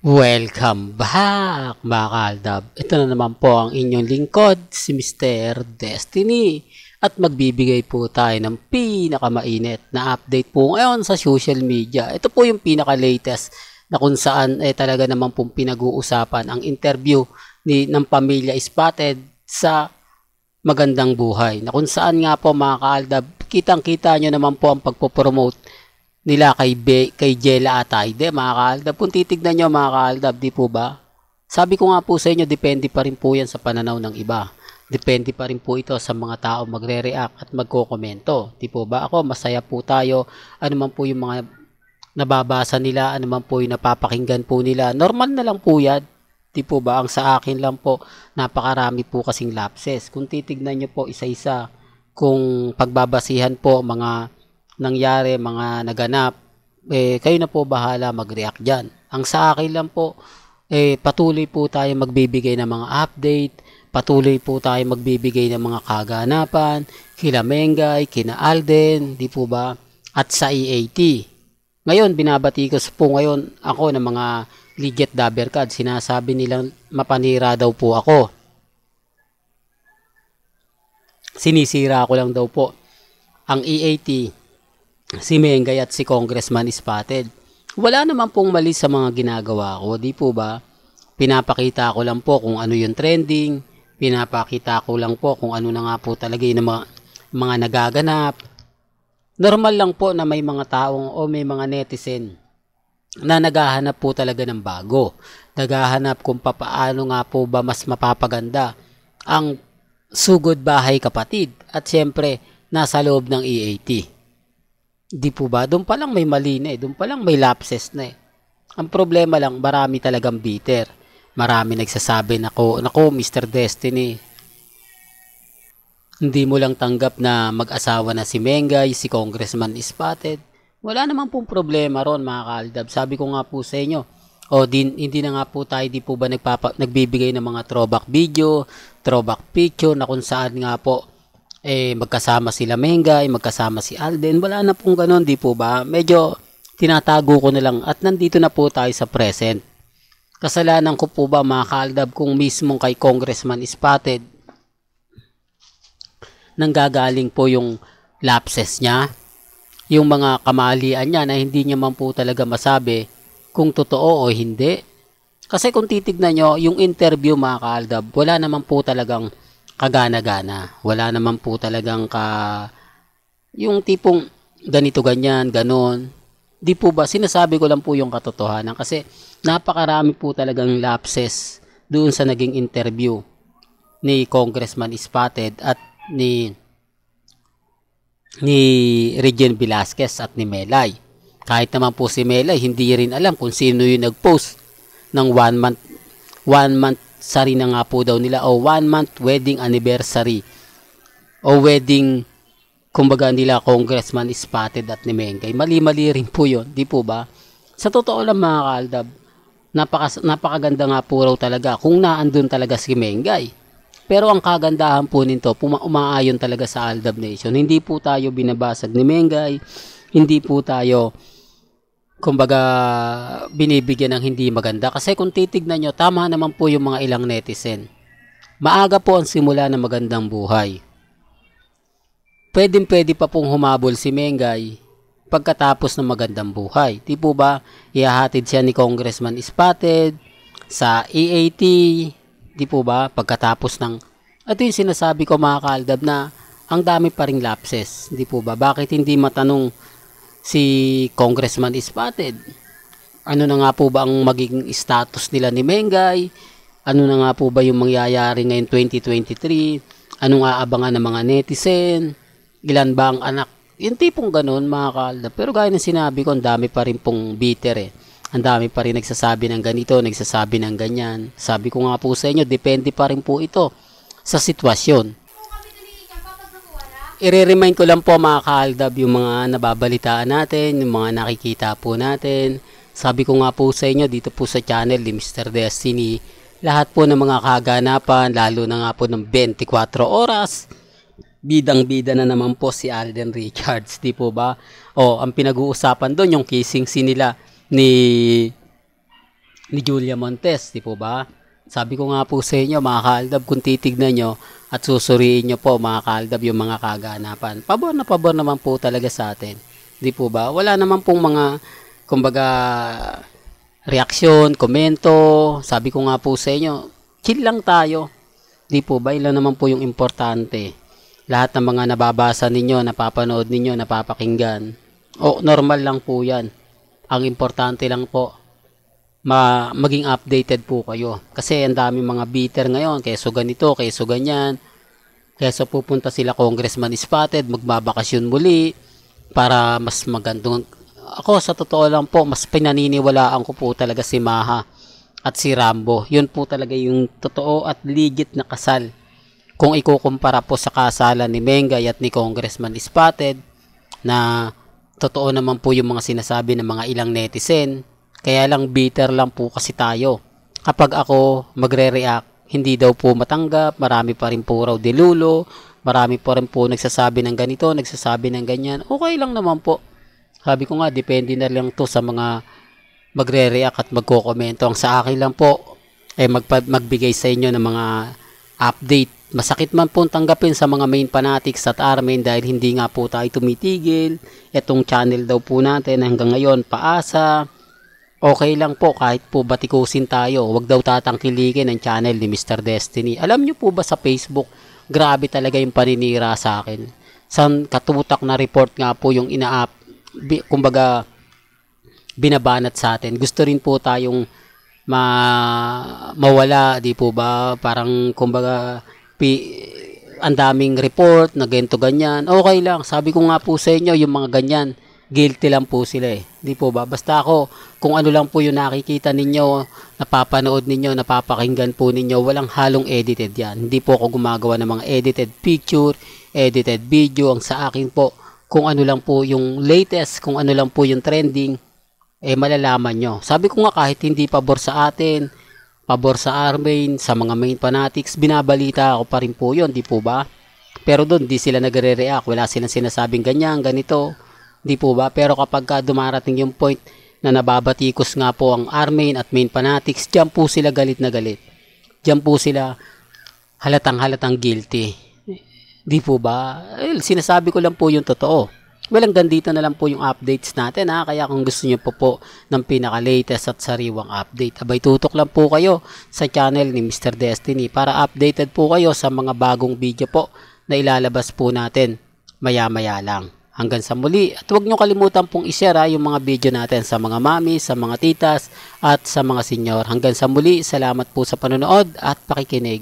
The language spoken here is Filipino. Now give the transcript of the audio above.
Welcome back mga kaaldab. Ito na naman po ang inyong lingkod, si Mr. Destiny. At magbibigay po tayo ng pinakamainit na update po ngayon sa social media. Ito po yung pinaka-latest na kung saan eh, talaga naman pong pinag-uusapan ang interview ni, ng pamilya Spotted sa Magandang Buhay. Na kung saan nga po mga kaaldab, kitang-kita nyo naman po ang pagpopromote nila kay, Be, kay Jela ata. Hindi mga kaaldab. Kung titignan nyo mga kaaldab, di po ba? Sabi ko nga po sa inyo, depende pa rin po yan sa pananaw ng iba. Depende pa rin po ito sa mga tao magre-react at magkokomento. Di po ba? Ako, masaya po tayo. Ano man po yung mga nababasa nila, ano man po yung napapakinggan po nila. Normal na lang po yan. Di po ba? Ang sa akin lang po, napakarami po kasing lapses. Kung titignan nyo po isa-isa, kung pagbabasihan po mga nangyari, mga naganap, eh, kayo na po bahala mag-react dyan. Ang sa akin lang po, eh, patuloy po tayo magbibigay ng mga update, patuloy po tayo magbibigay ng mga kaganapan, kila Mengay, kina Alden, di po ba? At sa EAT. Ngayon, binabati ko po ngayon ako ng mga legit dabercad. Sinasabi nilang mapanira daw po ako. Sinisira ko lang daw po. Ang EAT, si Mengay at si Congressman Spotted. Wala naman pong mali sa mga ginagawa ko, di po ba? Pinapakita ko lang po kung ano yung trending, pinapakita ko lang po kung ano na nga po talaga yung mga, mga nagaganap. Normal lang po na may mga taong o may mga netizen na naghahanap po talaga ng bago. Naghahanap kung papaano nga po ba mas mapapaganda ang sugod bahay kapatid at siyempre nasa loob ng EAT. Di po ba? Doon pa lang may mali na eh. Doon pa lang may lapses na eh. Ang problema lang, marami talagang bitter. Marami nagsasabi na ko, nako Mr. Destiny, hindi mo lang tanggap na mag-asawa na si Mengay, si Congressman Spotted. Wala naman pong problema ron mga kaaldab. Sabi ko nga po sa inyo, o din, hindi na nga po tayo di po ba nagpapa, nagbibigay ng mga throwback video, throwback picture na kung saan nga po eh magkasama sila Menga, eh, magkasama si Alden. Wala na pong ganun, di po ba? Medyo tinatago ko na lang at nandito na po tayo sa present. Kasalanan ko po ba mga kaaldab kung mismo kay Congressman Spotted gagaling po yung lapses niya? Yung mga kamalian niya na hindi niya man po talaga masabi kung totoo o hindi? Kasi kung titignan nyo, yung interview mga kaaldab, wala naman po talagang kagana-gana. Wala naman po talagang ka yung tipong ganito ganyan, ganon. Di po ba sinasabi ko lang po yung katotohanan kasi napakarami po talagang lapses doon sa naging interview ni Congressman Ispated at ni ni Regine Velasquez at ni Melay. Kahit naman po si Melay, hindi rin alam kung sino yung nag-post ng one month, one month sari na nga po daw nila o one month wedding anniversary o wedding kumbaga nila Congressman Spotted at ni Mengay. Mali-mali rin po yon di po ba? Sa totoo lang mga kaaldab, napaka, napakaganda nga po raw talaga kung naandun talaga si Mengay. Pero ang kagandahan po nito, umaayon talaga sa Aldab Nation. Hindi po tayo binabasag ni Mengay, hindi po tayo kumbaga binibigyan ng hindi maganda kasi kung titignan nyo tama naman po yung mga ilang netizen maaga po ang simula ng magandang buhay pwedeng pwede pa pong humabol si Mengay pagkatapos ng magandang buhay di po ba ihahatid siya ni Congressman Spotted sa EAT di po ba pagkatapos ng ito yung sinasabi ko mga kaaldab na ang dami pa ring lapses di po ba bakit hindi matanong si Congressman is Ano na nga po ba ang magiging status nila ni Mengay? Ano na nga po ba yung mangyayari ngayon 2023? Anong aabangan ng mga netizen? Ilan ba ang anak? Yung tipong ganun mga kalda. Pero gaya ng sinabi ko, ang dami pa rin pong bitter eh. Ang dami pa rin nagsasabi ng ganito, nagsasabi ng ganyan. Sabi ko nga po sa inyo, depende pa rin po ito sa sitwasyon i-remind ko lang po mga kaaldab yung mga nababalitaan natin, yung mga nakikita po natin. Sabi ko nga po sa inyo dito po sa channel ni Mr. Destiny, lahat po ng mga kaganapan, lalo na nga po ng 24 oras, bidang-bida na naman po si Alden Richards, di po ba? O, ang pinag-uusapan doon, yung kissing si nila ni ni Julia Montes, di po ba? Sabi ko nga po sa inyo mga kaaldab kung titignan nyo at susuriin nyo po mga kaaldab yung mga kaganapan. Pabor na pabor naman po talaga sa atin. Di po ba? Wala naman pong mga kumbaga reaksyon, komento. Sabi ko nga po sa inyo, chill lang tayo. Di po ba? Ilan naman po yung importante. Lahat ng mga nababasa ninyo, napapanood ninyo, napapakinggan. O, normal lang po yan. Ang importante lang po, ma maging updated po kayo. Kasi ang dami mga bitter ngayon, keso ganito, keso ganyan. Keso pupunta sila congressman spotted, magbabakasyon muli para mas magandong... ako sa totoo lang po, mas pinaniniwalaan ko po talaga si Maha at si Rambo. Yun po talaga yung totoo at legit na kasal. Kung ikukumpara po sa kasalan ni Mengay at ni Congressman Spotted na totoo naman po yung mga sinasabi ng mga ilang netizen kaya lang bitter lang po kasi tayo. Kapag ako magre-react, hindi daw po matanggap, marami pa rin po raw dilulo, marami pa rin po nagsasabi ng ganito, nagsasabi ng ganyan. Okay lang naman po. Sabi ko nga, depende na lang to sa mga magre-react at magkokomento. Ang sa akin lang po, ay eh, magpa- magbigay sa inyo ng mga update. Masakit man po tanggapin sa mga main fanatics at armin dahil hindi nga po tayo tumitigil. Itong channel daw po natin hanggang ngayon, paasa. Okay lang po kahit po batikusin tayo, wag daw tatangkilikin ang channel ni Mr. Destiny. Alam nyo po ba sa Facebook, grabe talaga yung paninira sa akin. San katutak na report nga po yung ina-up, kumbaga binabanat sa atin. Gusto rin po tayong ma mawala, di po ba? Parang kumbaga pi, ang daming report na ganyan. Okay lang, sabi ko nga po sa inyo yung mga ganyan guilty lang po sila eh. Hindi po ba? Basta ako, kung ano lang po yung nakikita ninyo, napapanood ninyo, napapakinggan po ninyo, walang halong edited yan. Hindi po ako gumagawa ng mga edited picture, edited video. Ang sa akin po, kung ano lang po yung latest, kung ano lang po yung trending, eh malalaman nyo. Sabi ko nga kahit hindi pabor sa atin, pabor sa Armain, sa mga main fanatics, binabalita ako pa rin po yun, di po ba? Pero doon, di sila nagre-react, wala silang sinasabing ganyan, ganito Di po ba? Pero kapag dumarating yung point na nababatikos nga po ang Armin at main fanatics, diyan po sila galit na galit. Diyan po sila halatang halatang guilty. Di po ba? Well, eh, sinasabi ko lang po yung totoo. Well, hanggang dito na lang po yung updates natin ha. Kaya kung gusto niyo po po ng pinaka-latest at sariwang update, abay tutok lang po kayo sa channel ni Mr. Destiny para updated po kayo sa mga bagong video po na ilalabas po natin maya-maya lang. Hanggang sa muli at huwag nyo kalimutan pong isera yung mga video natin sa mga mami, sa mga titas at sa mga senior. Hanggang sa muli, salamat po sa panonood at pakikinig.